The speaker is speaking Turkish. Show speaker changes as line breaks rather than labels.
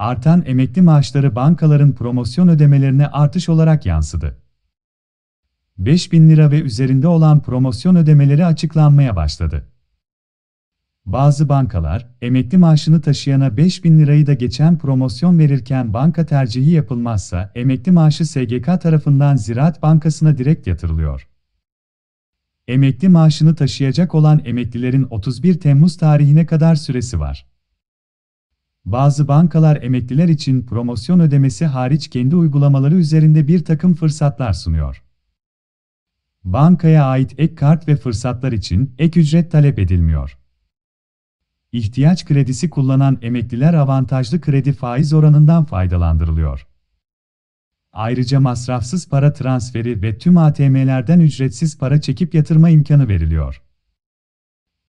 Artan emekli maaşları bankaların promosyon ödemelerine artış olarak yansıdı. 5000 lira ve üzerinde olan promosyon ödemeleri açıklanmaya başladı. Bazı bankalar, emekli maaşını taşıyana 5000 lirayı da geçen promosyon verirken banka tercihi yapılmazsa emekli maaşı SGK tarafından Ziraat Bankası'na direkt yatırılıyor. Emekli maaşını taşıyacak olan emeklilerin 31 Temmuz tarihine kadar süresi var. Bazı bankalar emekliler için promosyon ödemesi hariç kendi uygulamaları üzerinde bir takım fırsatlar sunuyor. Bankaya ait ek kart ve fırsatlar için ek ücret talep edilmiyor. İhtiyaç kredisi kullanan emekliler avantajlı kredi faiz oranından faydalandırılıyor. Ayrıca masrafsız para transferi ve tüm ATM'lerden ücretsiz para çekip yatırma imkanı veriliyor.